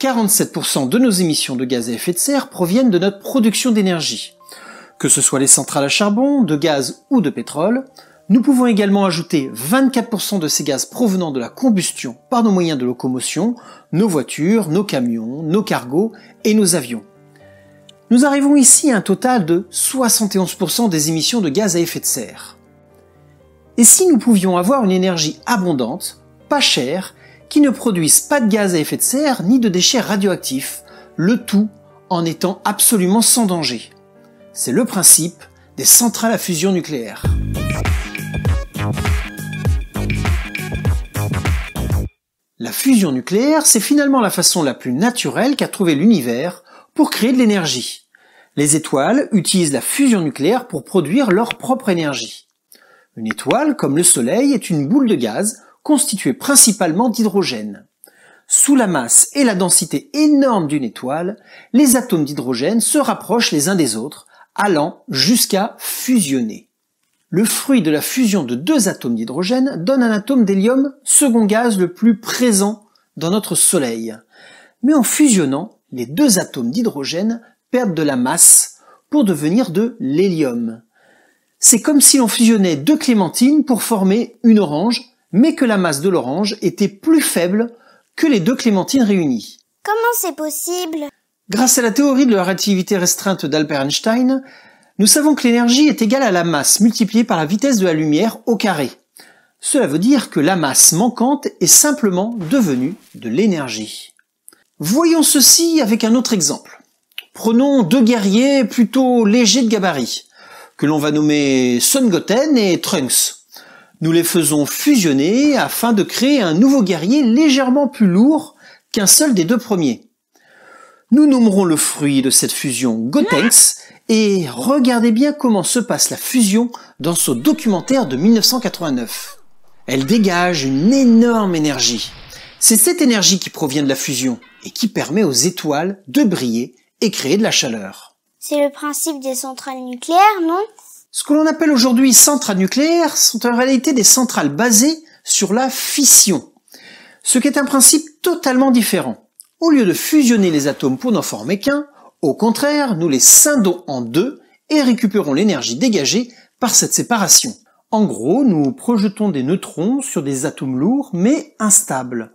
47% de nos émissions de gaz à effet de serre proviennent de notre production d'énergie. Que ce soit les centrales à charbon, de gaz ou de pétrole, nous pouvons également ajouter 24% de ces gaz provenant de la combustion par nos moyens de locomotion, nos voitures, nos camions, nos cargos et nos avions. Nous arrivons ici à un total de 71% des émissions de gaz à effet de serre. Et si nous pouvions avoir une énergie abondante, pas chère qui ne produisent pas de gaz à effet de serre ni de déchets radioactifs, le tout en étant absolument sans danger. C'est le principe des centrales à fusion nucléaire. La fusion nucléaire, c'est finalement la façon la plus naturelle qu'a trouvé l'univers pour créer de l'énergie. Les étoiles utilisent la fusion nucléaire pour produire leur propre énergie. Une étoile, comme le Soleil, est une boule de gaz Constitué principalement d'hydrogène. Sous la masse et la densité énorme d'une étoile, les atomes d'hydrogène se rapprochent les uns des autres, allant jusqu'à fusionner. Le fruit de la fusion de deux atomes d'hydrogène donne un atome d'hélium, second gaz le plus présent dans notre Soleil. Mais en fusionnant, les deux atomes d'hydrogène perdent de la masse pour devenir de l'hélium. C'est comme si l'on fusionnait deux clémentines pour former une orange, mais que la masse de l'orange était plus faible que les deux clémentines réunies. Comment c'est possible Grâce à la théorie de la relativité restreinte d'Albert Einstein, nous savons que l'énergie est égale à la masse multipliée par la vitesse de la lumière au carré. Cela veut dire que la masse manquante est simplement devenue de l'énergie. Voyons ceci avec un autre exemple. Prenons deux guerriers plutôt légers de gabarit, que l'on va nommer Sun Goten et Trunks. Nous les faisons fusionner afin de créer un nouveau guerrier légèrement plus lourd qu'un seul des deux premiers. Nous nommerons le fruit de cette fusion Gotenks ah et regardez bien comment se passe la fusion dans ce documentaire de 1989. Elle dégage une énorme énergie. C'est cette énergie qui provient de la fusion et qui permet aux étoiles de briller et créer de la chaleur. C'est le principe des centrales nucléaires, non ce que l'on appelle aujourd'hui centrales nucléaires sont en réalité des centrales basées sur la fission, ce qui est un principe totalement différent. Au lieu de fusionner les atomes pour n'en former qu'un, au contraire, nous les scindons en deux et récupérons l'énergie dégagée par cette séparation. En gros, nous projetons des neutrons sur des atomes lourds mais instables.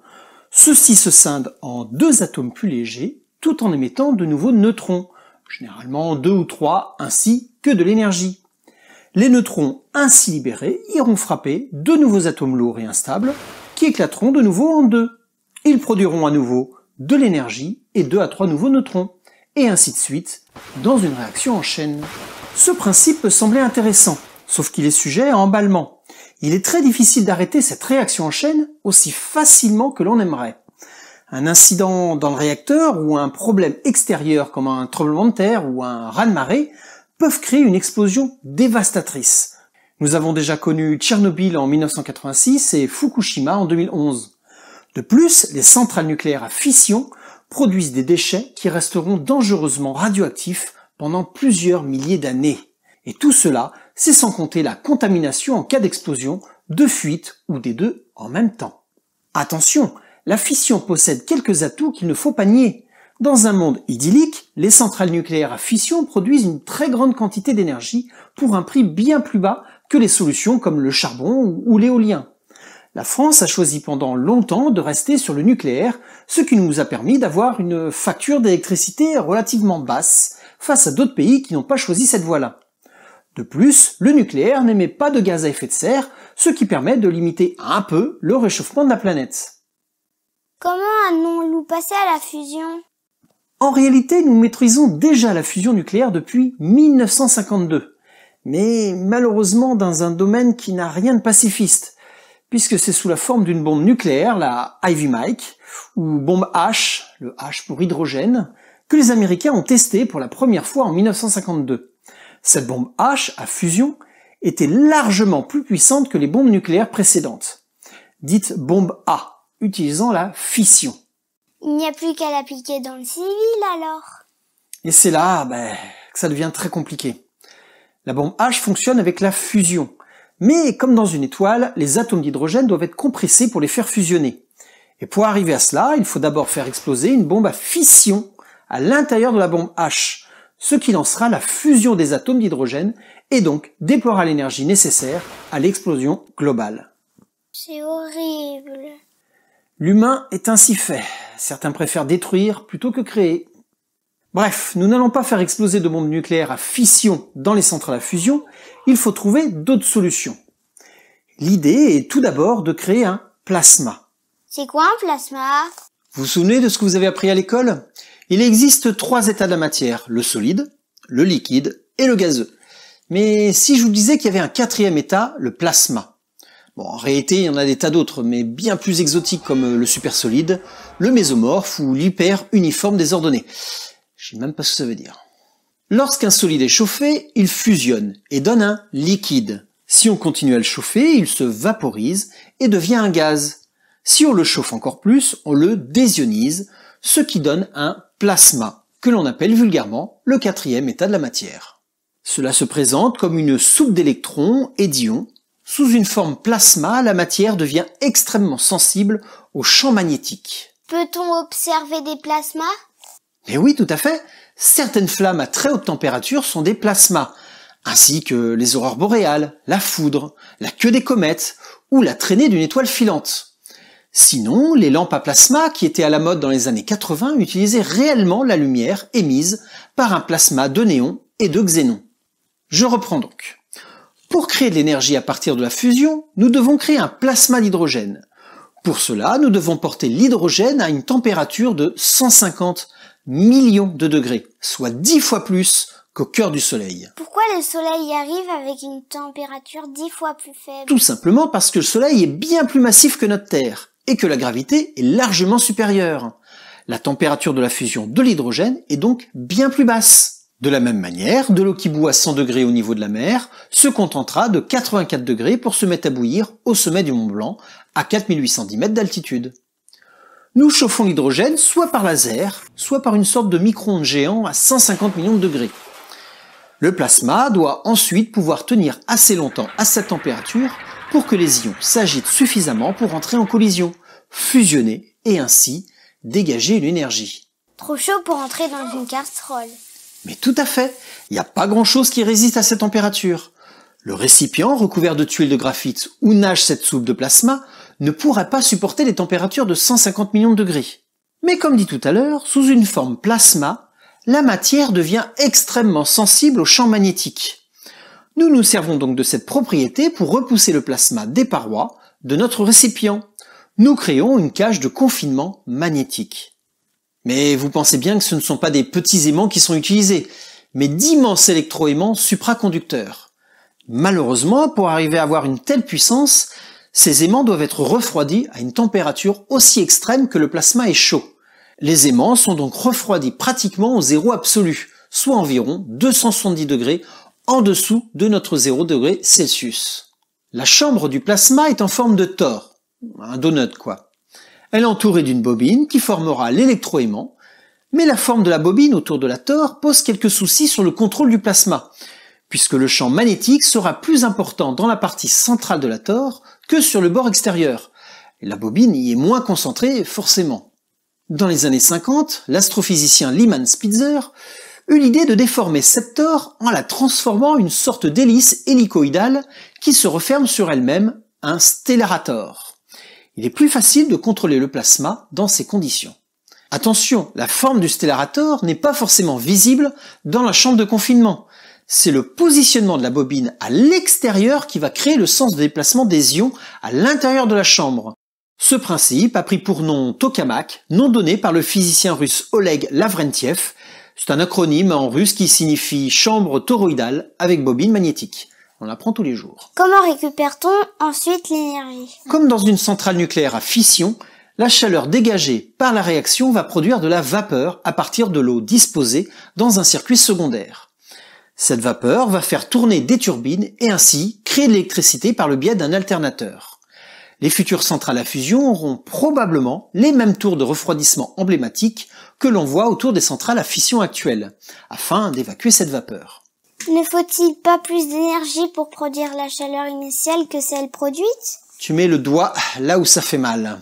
Ceux-ci se scindent en deux atomes plus légers tout en émettant de nouveaux neutrons, généralement deux ou trois, ainsi que de l'énergie. Les neutrons ainsi libérés iront frapper de nouveaux atomes lourds et instables qui éclateront de nouveau en deux. Ils produiront à nouveau de l'énergie et deux à trois nouveaux neutrons, et ainsi de suite, dans une réaction en chaîne. Ce principe peut sembler intéressant, sauf qu'il est sujet à emballement. Il est très difficile d'arrêter cette réaction en chaîne aussi facilement que l'on aimerait. Un incident dans le réacteur ou un problème extérieur comme un tremblement de terre ou un raz-de-marée peuvent créer une explosion dévastatrice. Nous avons déjà connu Tchernobyl en 1986 et Fukushima en 2011. De plus, les centrales nucléaires à fission produisent des déchets qui resteront dangereusement radioactifs pendant plusieurs milliers d'années. Et tout cela, c'est sans compter la contamination en cas d'explosion, de fuite ou des deux en même temps. Attention, la fission possède quelques atouts qu'il ne faut pas nier. Dans un monde idyllique, les centrales nucléaires à fission produisent une très grande quantité d'énergie pour un prix bien plus bas que les solutions comme le charbon ou l'éolien. La France a choisi pendant longtemps de rester sur le nucléaire, ce qui nous a permis d'avoir une facture d'électricité relativement basse face à d'autres pays qui n'ont pas choisi cette voie-là. De plus, le nucléaire n'émet pas de gaz à effet de serre, ce qui permet de limiter un peu le réchauffement de la planète. Comment allons-nous passer à la fusion en réalité, nous maîtrisons déjà la fusion nucléaire depuis 1952, mais malheureusement dans un domaine qui n'a rien de pacifiste, puisque c'est sous la forme d'une bombe nucléaire, la Ivy Mike, ou bombe H, le H pour hydrogène, que les Américains ont testé pour la première fois en 1952. Cette bombe H à fusion était largement plus puissante que les bombes nucléaires précédentes, dites bombe A, utilisant la fission. Il n'y a plus qu'à l'appliquer dans le civil alors. Et c'est là ben, que ça devient très compliqué. La bombe H fonctionne avec la fusion. Mais comme dans une étoile, les atomes d'hydrogène doivent être compressés pour les faire fusionner. Et pour arriver à cela, il faut d'abord faire exploser une bombe à fission à l'intérieur de la bombe H, ce qui lancera la fusion des atomes d'hydrogène et donc déploiera l'énergie nécessaire à l'explosion globale. C'est horrible. L'humain est ainsi fait. Certains préfèrent détruire plutôt que créer. Bref, nous n'allons pas faire exploser de bombes nucléaires à fission dans les centrales à fusion, il faut trouver d'autres solutions. L'idée est tout d'abord de créer un plasma. C'est quoi un plasma Vous vous souvenez de ce que vous avez appris à l'école Il existe trois états de la matière, le solide, le liquide et le gazeux. Mais si je vous disais qu'il y avait un quatrième état, le plasma. Bon, en réalité, il y en a des tas d'autres, mais bien plus exotiques comme le supersolide, le mésomorphe ou l'hyper uniforme des ordonnées. Je sais même pas ce que ça veut dire. Lorsqu'un solide est chauffé, il fusionne et donne un liquide. Si on continue à le chauffer, il se vaporise et devient un gaz. Si on le chauffe encore plus, on le désionise, ce qui donne un plasma, que l'on appelle vulgairement le quatrième état de la matière. Cela se présente comme une soupe d'électrons et d'ions. Sous une forme plasma, la matière devient extrêmement sensible au champ magnétique. Peut-on observer des plasmas Mais oui, tout à fait. Certaines flammes à très haute température sont des plasmas, ainsi que les aurores boréales, la foudre, la queue des comètes ou la traînée d'une étoile filante. Sinon, les lampes à plasma qui étaient à la mode dans les années 80 utilisaient réellement la lumière émise par un plasma de néon et de xénon. Je reprends donc. Pour créer de l'énergie à partir de la fusion, nous devons créer un plasma d'hydrogène. Pour cela, nous devons porter l'hydrogène à une température de 150 millions de degrés, soit 10 fois plus qu'au cœur du Soleil. Pourquoi le Soleil y arrive avec une température 10 fois plus faible Tout simplement parce que le Soleil est bien plus massif que notre Terre et que la gravité est largement supérieure. La température de la fusion de l'hydrogène est donc bien plus basse. De la même manière, de l'eau qui boue à 100 degrés au niveau de la mer se contentera de 84 degrés pour se mettre à bouillir au sommet du Mont Blanc, à 4810 mètres d'altitude. Nous chauffons l'hydrogène soit par laser, soit par une sorte de micro-ondes géant à 150 millions de degrés. Le plasma doit ensuite pouvoir tenir assez longtemps à cette température pour que les ions s'agitent suffisamment pour entrer en collision, fusionner et ainsi dégager une énergie. Trop chaud pour entrer dans une casserole. Mais tout à fait, il n'y a pas grand-chose qui résiste à cette température. Le récipient recouvert de tuiles de graphite où nage cette soupe de plasma ne pourrait pas supporter les températures de 150 millions de degrés. Mais comme dit tout à l'heure, sous une forme plasma, la matière devient extrêmement sensible au champ magnétique. Nous nous servons donc de cette propriété pour repousser le plasma des parois de notre récipient. Nous créons une cage de confinement magnétique. Mais vous pensez bien que ce ne sont pas des petits aimants qui sont utilisés, mais d'immenses électroaimants supraconducteurs. Malheureusement, pour arriver à avoir une telle puissance, ces aimants doivent être refroidis à une température aussi extrême que le plasma est chaud. Les aimants sont donc refroidis pratiquement au zéro absolu, soit environ 270 degrés en dessous de notre 0 degré Celsius. La chambre du plasma est en forme de tore, un donut quoi. Elle est entourée d'une bobine qui formera l'électroaimant, mais la forme de la bobine autour de la tore pose quelques soucis sur le contrôle du plasma, puisque le champ magnétique sera plus important dans la partie centrale de la tore que sur le bord extérieur. La bobine y est moins concentrée, forcément. Dans les années 50, l'astrophysicien Lyman Spitzer eut l'idée de déformer cette tore en la transformant en une sorte d'hélice hélicoïdale qui se referme sur elle-même, un stellarator il est plus facile de contrôler le plasma dans ces conditions. Attention, la forme du stellarator n'est pas forcément visible dans la chambre de confinement. C'est le positionnement de la bobine à l'extérieur qui va créer le sens de déplacement des ions à l'intérieur de la chambre. Ce principe a pris pour nom tokamak, nom donné par le physicien russe Oleg Lavrentiev. C'est un acronyme en russe qui signifie chambre toroïdale avec bobine magnétique. On apprend tous les jours. Comment récupère-t-on ensuite l'énergie Comme dans une centrale nucléaire à fission, la chaleur dégagée par la réaction va produire de la vapeur à partir de l'eau disposée dans un circuit secondaire. Cette vapeur va faire tourner des turbines et ainsi créer de l'électricité par le biais d'un alternateur. Les futures centrales à fusion auront probablement les mêmes tours de refroidissement emblématiques que l'on voit autour des centrales à fission actuelles, afin d'évacuer cette vapeur. Ne faut-il pas plus d'énergie pour produire la chaleur initiale que celle produite Tu mets le doigt là où ça fait mal.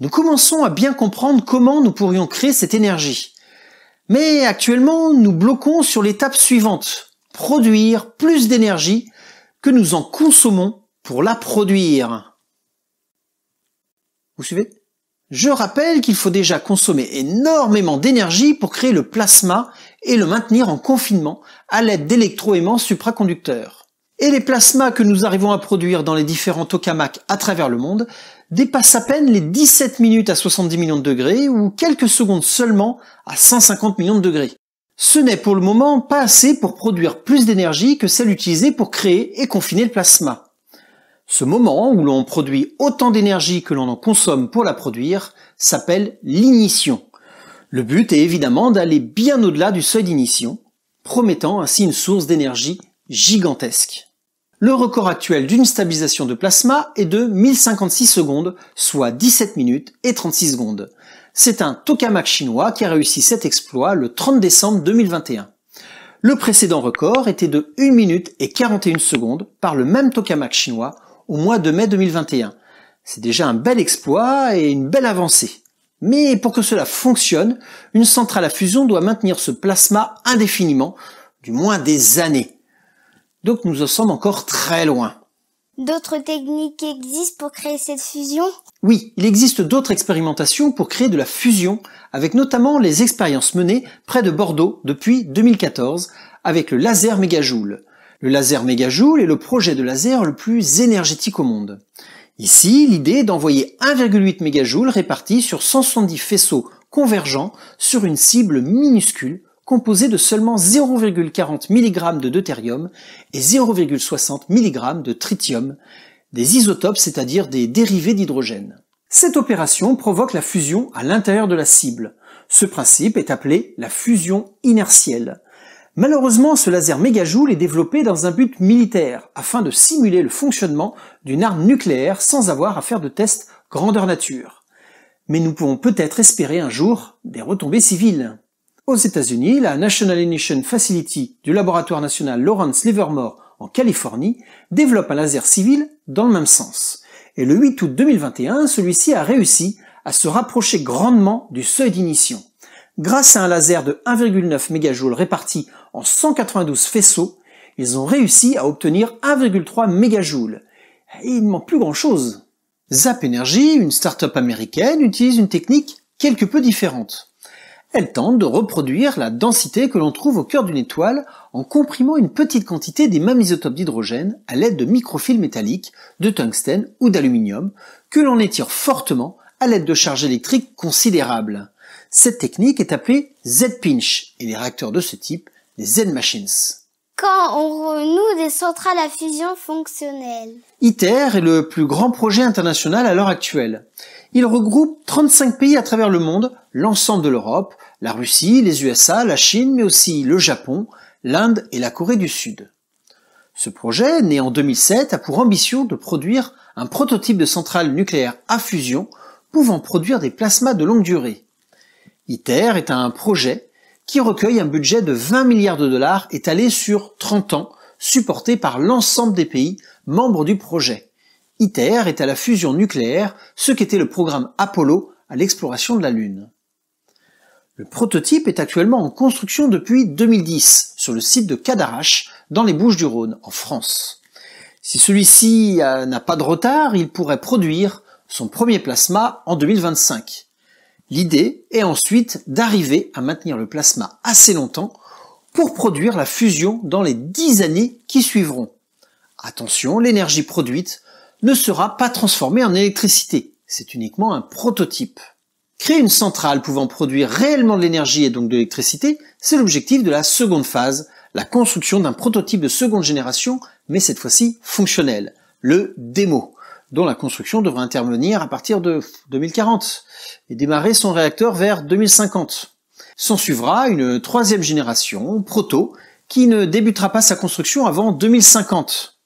Nous commençons à bien comprendre comment nous pourrions créer cette énergie. Mais actuellement, nous bloquons sur l'étape suivante, produire plus d'énergie que nous en consommons pour la produire. Vous suivez je rappelle qu'il faut déjà consommer énormément d'énergie pour créer le plasma et le maintenir en confinement à l'aide d'électroaimants supraconducteurs. Et les plasmas que nous arrivons à produire dans les différents tokamaks à travers le monde dépassent à peine les 17 minutes à 70 millions de degrés ou quelques secondes seulement à 150 millions de degrés. Ce n'est pour le moment pas assez pour produire plus d'énergie que celle utilisée pour créer et confiner le plasma. Ce moment où l'on produit autant d'énergie que l'on en consomme pour la produire s'appelle l'ignition. Le but est évidemment d'aller bien au-delà du seuil d'ignition, promettant ainsi une source d'énergie gigantesque. Le record actuel d'une stabilisation de plasma est de 1056 secondes, soit 17 minutes et 36 secondes. C'est un tokamak chinois qui a réussi cet exploit le 30 décembre 2021. Le précédent record était de 1 minute et 41 secondes par le même tokamak chinois au mois de mai 2021. C'est déjà un bel exploit et une belle avancée. Mais pour que cela fonctionne, une centrale à fusion doit maintenir ce plasma indéfiniment, du moins des années. Donc nous en sommes encore très loin. D'autres techniques existent pour créer cette fusion Oui, il existe d'autres expérimentations pour créer de la fusion, avec notamment les expériences menées près de Bordeaux depuis 2014 avec le laser mégajoule. Le laser mégajoule est le projet de laser le plus énergétique au monde. Ici, l'idée est d'envoyer 1,8 mégajoule répartis sur 170 faisceaux convergents sur une cible minuscule composée de seulement 0,40 mg de deutérium et 0,60 mg de tritium, des isotopes, c'est-à-dire des dérivés d'hydrogène. Cette opération provoque la fusion à l'intérieur de la cible. Ce principe est appelé la fusion inertielle. Malheureusement, ce laser mégajoule est développé dans un but militaire, afin de simuler le fonctionnement d'une arme nucléaire sans avoir à faire de tests grandeur nature. Mais nous pouvons peut-être espérer un jour des retombées civiles. Aux États-Unis, la National Ignition Facility du laboratoire national Lawrence Livermore en Californie développe un laser civil dans le même sens. Et le 8 août 2021, celui-ci a réussi à se rapprocher grandement du seuil d'ignition. Grâce à un laser de 1,9 mégajoules réparti en 192 faisceaux, ils ont réussi à obtenir 1,3 mégajoule. Et il ne manque plus grand-chose. Zap Energy, une start-up américaine, utilise une technique quelque peu différente. Elle tente de reproduire la densité que l'on trouve au cœur d'une étoile en comprimant une petite quantité des mêmes isotopes d'hydrogène à l'aide de microfils métalliques, de tungstène ou d'aluminium, que l'on étire fortement à l'aide de charges électriques considérables. Cette technique est appelée Z-pinch et les réacteurs de ce type, les Z-machines. Quand on renoue des centrales à fusion fonctionnelles. ITER est le plus grand projet international à l'heure actuelle. Il regroupe 35 pays à travers le monde, l'ensemble de l'Europe, la Russie, les USA, la Chine, mais aussi le Japon, l'Inde et la Corée du Sud. Ce projet, né en 2007, a pour ambition de produire un prototype de centrale nucléaire à fusion pouvant produire des plasmas de longue durée. ITER est un projet qui recueille un budget de 20 milliards de dollars étalé sur 30 ans, supporté par l'ensemble des pays membres du projet. ITER est à la fusion nucléaire, ce qu'était le programme Apollo à l'exploration de la Lune. Le prototype est actuellement en construction depuis 2010 sur le site de Cadarache dans les Bouches du Rhône en France. Si celui-ci euh, n'a pas de retard, il pourrait produire son premier plasma en 2025. L'idée est ensuite d'arriver à maintenir le plasma assez longtemps pour produire la fusion dans les 10 années qui suivront. Attention, l'énergie produite ne sera pas transformée en électricité, c'est uniquement un prototype. Créer une centrale pouvant produire réellement de l'énergie et donc de l'électricité, c'est l'objectif de la seconde phase, la construction d'un prototype de seconde génération, mais cette fois-ci fonctionnel, le démo dont la construction devrait intervenir à partir de 2040 et démarrer son réacteur vers 2050. S'en suivra une troisième génération, Proto, qui ne débutera pas sa construction avant 2050.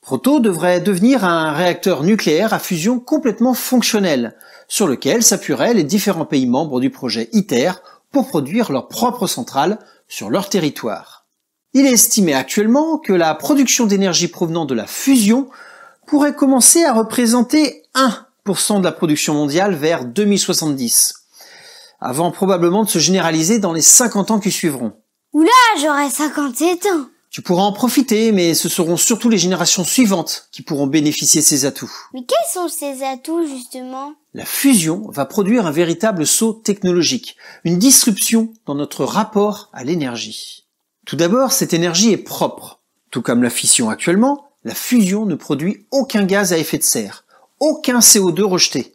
Proto devrait devenir un réacteur nucléaire à fusion complètement fonctionnel, sur lequel s'appuieraient les différents pays membres du projet ITER pour produire leur propre centrale sur leur territoire. Il est estimé actuellement que la production d'énergie provenant de la fusion pourrait commencer à représenter 1% de la production mondiale vers 2070, avant probablement de se généraliser dans les 50 ans qui suivront. Oula, j'aurai 57 ans Tu pourras en profiter, mais ce seront surtout les générations suivantes qui pourront bénéficier de ces atouts. Mais quels sont ces atouts, justement La fusion va produire un véritable saut technologique, une disruption dans notre rapport à l'énergie. Tout d'abord, cette énergie est propre. Tout comme la fission actuellement, la fusion ne produit aucun gaz à effet de serre, aucun CO2 rejeté.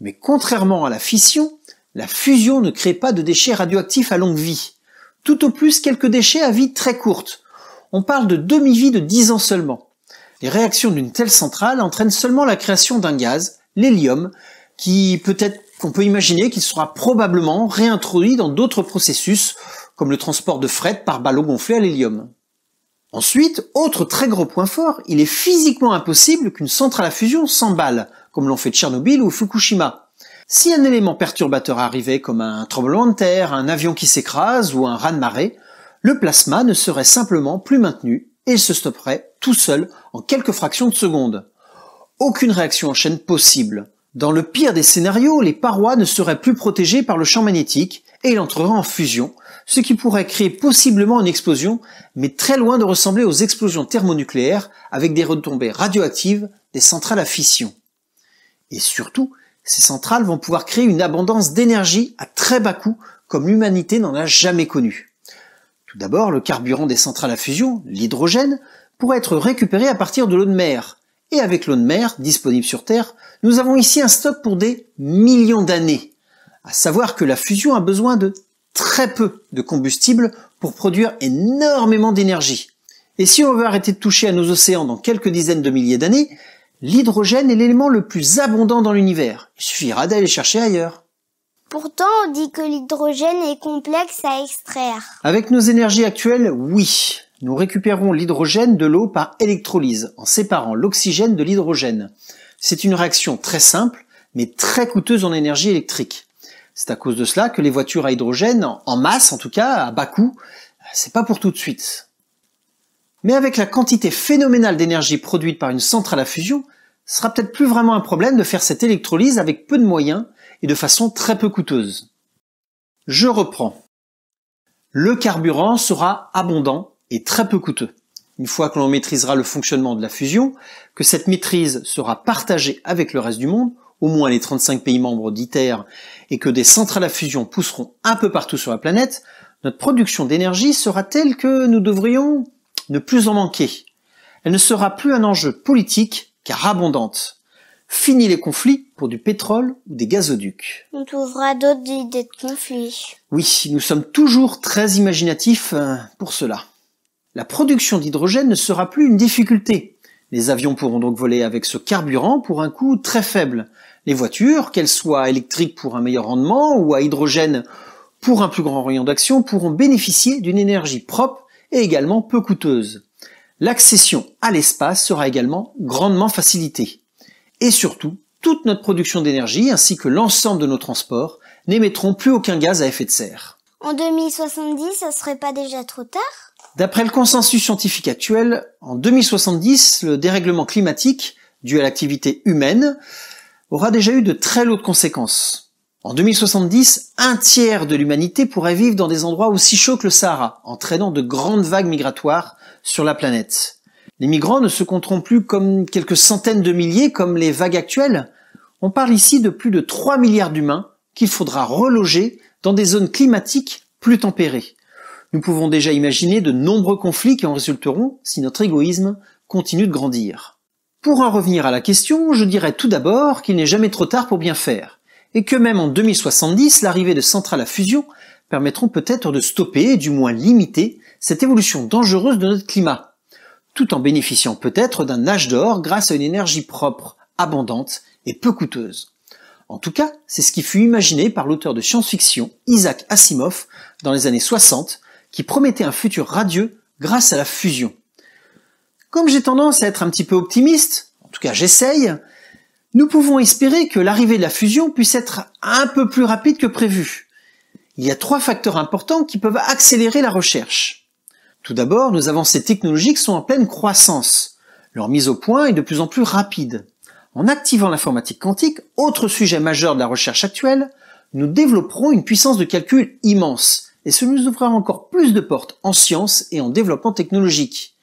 Mais contrairement à la fission, la fusion ne crée pas de déchets radioactifs à longue vie. Tout au plus quelques déchets à vie très courte. On parle de demi-vie de 10 ans seulement. Les réactions d'une telle centrale entraînent seulement la création d'un gaz, l'hélium, qui peut-être qu'on peut imaginer qu'il sera probablement réintroduit dans d'autres processus, comme le transport de fret par ballon gonflé à l'hélium. Ensuite, autre très gros point fort, il est physiquement impossible qu'une centrale à fusion s'emballe, comme l'ont fait Tchernobyl ou Fukushima. Si un élément perturbateur arrivait comme un tremblement de terre, un avion qui s'écrase ou un raz-de-marée, le plasma ne serait simplement plus maintenu et se stopperait tout seul en quelques fractions de seconde. Aucune réaction en chaîne possible. Dans le pire des scénarios, les parois ne seraient plus protégées par le champ magnétique et il entrera en fusion, ce qui pourrait créer possiblement une explosion, mais très loin de ressembler aux explosions thermonucléaires avec des retombées radioactives des centrales à fission. Et surtout, ces centrales vont pouvoir créer une abondance d'énergie à très bas coût comme l'humanité n'en a jamais connu. Tout d'abord, le carburant des centrales à fusion, l'hydrogène, pourrait être récupéré à partir de l'eau de mer. Et avec l'eau de mer disponible sur Terre, nous avons ici un stock pour des millions d'années à savoir que la fusion a besoin de très peu de combustible pour produire énormément d'énergie. Et si on veut arrêter de toucher à nos océans dans quelques dizaines de milliers d'années, l'hydrogène est l'élément le plus abondant dans l'univers. Il suffira d'aller chercher ailleurs. Pourtant, on dit que l'hydrogène est complexe à extraire. Avec nos énergies actuelles, oui. Nous récupérons l'hydrogène de l'eau par électrolyse, en séparant l'oxygène de l'hydrogène. C'est une réaction très simple, mais très coûteuse en énergie électrique. C'est à cause de cela que les voitures à hydrogène, en masse en tout cas, à bas coût, c'est pas pour tout de suite. Mais avec la quantité phénoménale d'énergie produite par une centrale à fusion, ce sera peut-être plus vraiment un problème de faire cette électrolyse avec peu de moyens et de façon très peu coûteuse. Je reprends. Le carburant sera abondant et très peu coûteux. Une fois que l'on maîtrisera le fonctionnement de la fusion, que cette maîtrise sera partagée avec le reste du monde, au moins les 35 pays membres d'ITER et que des centrales à fusion pousseront un peu partout sur la planète, notre production d'énergie sera telle que nous devrions ne plus en manquer. Elle ne sera plus un enjeu politique car abondante. Fini les conflits pour du pétrole ou des gazoducs. On trouvera d'autres idées de conflits. Oui, nous sommes toujours très imaginatifs euh, pour cela. La production d'hydrogène ne sera plus une difficulté, les avions pourront donc voler avec ce carburant pour un coût très faible. Les voitures, qu'elles soient électriques pour un meilleur rendement ou à hydrogène pour un plus grand rayon d'action, pourront bénéficier d'une énergie propre et également peu coûteuse. L'accession à l'espace sera également grandement facilitée. Et surtout, toute notre production d'énergie ainsi que l'ensemble de nos transports n'émettront plus aucun gaz à effet de serre. En 2070, ça serait pas déjà trop tard D'après le consensus scientifique actuel, en 2070, le dérèglement climatique, dû à l'activité humaine, aura déjà eu de très lourdes conséquences. En 2070, un tiers de l'humanité pourrait vivre dans des endroits aussi chauds que le Sahara, entraînant de grandes vagues migratoires sur la planète. Les migrants ne se compteront plus comme quelques centaines de milliers comme les vagues actuelles. On parle ici de plus de 3 milliards d'humains qu'il faudra reloger dans des zones climatiques plus tempérées. Nous pouvons déjà imaginer de nombreux conflits qui en résulteront si notre égoïsme continue de grandir. Pour en revenir à la question, je dirais tout d'abord qu'il n'est jamais trop tard pour bien faire, et que même en 2070, l'arrivée de centrales à fusion permettront peut-être de stopper, du moins limiter, cette évolution dangereuse de notre climat, tout en bénéficiant peut-être d'un âge d'or grâce à une énergie propre, abondante et peu coûteuse. En tout cas, c'est ce qui fut imaginé par l'auteur de science-fiction Isaac Asimov dans les années 60 qui promettait un futur radieux grâce à la fusion. Comme j'ai tendance à être un petit peu optimiste, en tout cas j'essaye, nous pouvons espérer que l'arrivée de la fusion puisse être un peu plus rapide que prévu. Il y a trois facteurs importants qui peuvent accélérer la recherche. Tout d'abord, nos avancées technologiques sont en pleine croissance. Leur mise au point est de plus en plus rapide. En activant l'informatique quantique, autre sujet majeur de la recherche actuelle, nous développerons une puissance de calcul immense, et cela nous ouvrira encore plus de portes en science et en développement technologique.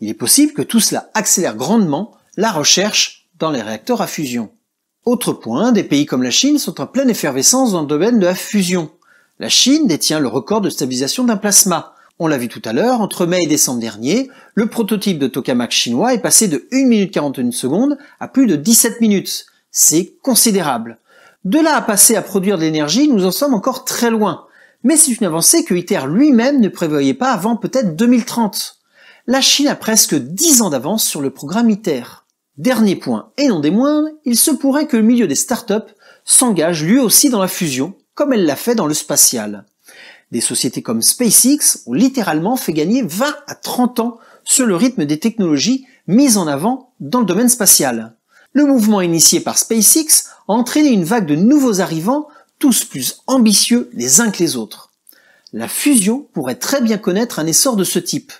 Il est possible que tout cela accélère grandement la recherche dans les réacteurs à fusion. Autre point, des pays comme la Chine sont en pleine effervescence dans le domaine de la fusion. La Chine détient le record de stabilisation d'un plasma. On l'a vu tout à l'heure, entre mai et décembre dernier, le prototype de tokamak chinois est passé de 1 minute 41 secondes à plus de 17 minutes. C'est considérable. De là à passer à produire de l'énergie, nous en sommes encore très loin mais c'est une avancée que ITER lui-même ne prévoyait pas avant peut-être 2030. La Chine a presque 10 ans d'avance sur le programme ITER. Dernier point, et non des moindres, il se pourrait que le milieu des startups s'engage lui aussi dans la fusion, comme elle l'a fait dans le spatial. Des sociétés comme SpaceX ont littéralement fait gagner 20 à 30 ans sur le rythme des technologies mises en avant dans le domaine spatial. Le mouvement initié par SpaceX a entraîné une vague de nouveaux arrivants tous plus ambitieux les uns que les autres. La fusion pourrait très bien connaître un essor de ce type.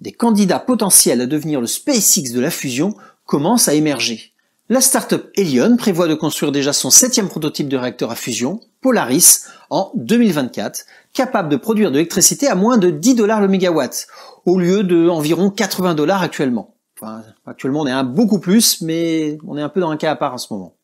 Des candidats potentiels à devenir le SpaceX de la fusion commencent à émerger. La start-up Helion prévoit de construire déjà son septième prototype de réacteur à fusion, Polaris, en 2024, capable de produire de l'électricité à moins de 10 dollars le mégawatt, au lieu de environ 80 dollars actuellement. Enfin, actuellement, on est un beaucoup plus, mais on est un peu dans un cas à part en ce moment.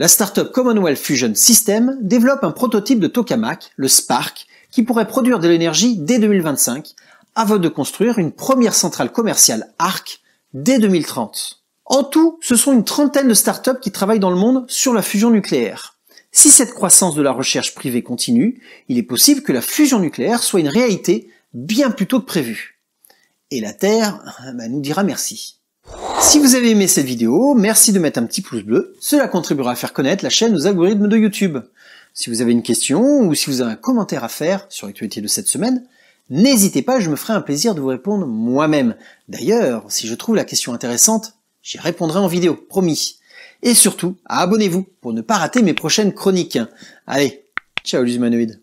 La startup Commonwealth Fusion System développe un prototype de tokamak, le Spark, qui pourrait produire de l'énergie dès 2025, avant de construire une première centrale commerciale ARC dès 2030. En tout, ce sont une trentaine de startups qui travaillent dans le monde sur la fusion nucléaire. Si cette croissance de la recherche privée continue, il est possible que la fusion nucléaire soit une réalité bien plus tôt que prévu. Et la Terre ah, bah, nous dira merci. Si vous avez aimé cette vidéo, merci de mettre un petit pouce bleu, cela contribuera à faire connaître la chaîne aux algorithmes de YouTube. Si vous avez une question ou si vous avez un commentaire à faire sur l'actualité de cette semaine, n'hésitez pas, je me ferai un plaisir de vous répondre moi-même. D'ailleurs, si je trouve la question intéressante, j'y répondrai en vidéo, promis. Et surtout, abonnez-vous pour ne pas rater mes prochaines chroniques. Allez, ciao les humanoïdes